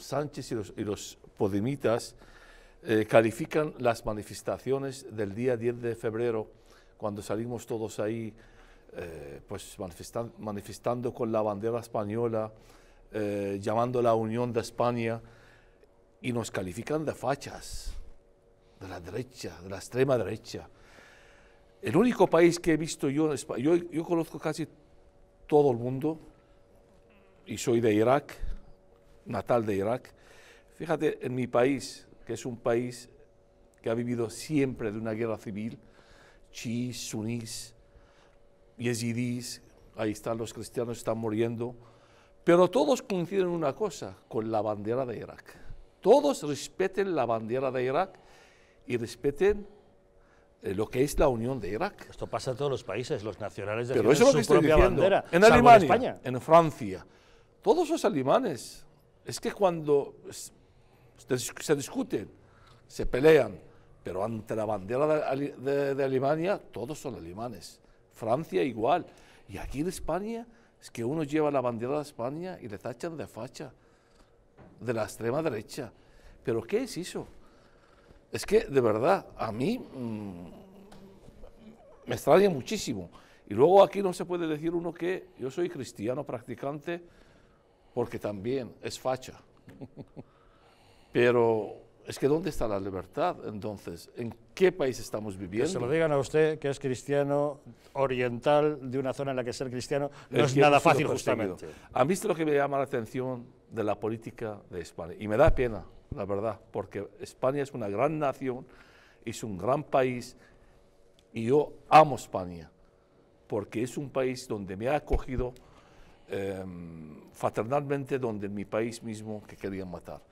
Sánchez y los, Podimitas eh, califican las manifestaciones del día 10 de febrero, cuando salimos todos ahí, eh, pues manifestando con la bandera española, eh, llamando la Unión de España, y nos califican de fachas, de la derecha, de la extrema derecha. El único país que he visto yo, yo, yo conozco casi todo el mundo, y soy de Irak, natal de Irak. Fíjate, en mi país, que es un país que ha vivido siempre de una guerra civil, chiís, sunís, yezidís, ahí están los cristianos, están muriendo, pero todos coinciden en una cosa, con la bandera de Irak. Todos respeten la bandera de Irak y respeten eh, lo que es la unión de Irak. Esto pasa en todos los países, los nacionales de Pero eso es lo que estoy Bandera, en Alemania, en Francia, todos los alemanes es que cuando se discuten, se pelean, pero ante la bandera de, Alemania todos son alemanes. Francia igual. Y aquí en España es que uno lleva la bandera de España y le tachan de facha, de la extrema derecha. ¿Pero qué es eso? Es que de verdad a mí mm, me extraña muchísimo. Y luego aquí no se puede decir uno que yo soy cristiano practicante porque también es facha. Pero es que ¿dónde está la libertad entonces? ¿En qué país estamos viviendo? Que se lo digan a usted, que es cristiano oriental de una zona en la que ser cristiano no es, nada fácil justamente. ¿Han visto lo que me llama la atención de la política de España. Y me da pena, la verdad, porque España es una gran nación, es un gran país y yo amo España, porque es un país donde me ha acogido eh, fraternalmente donde mi país mismo que querían matar.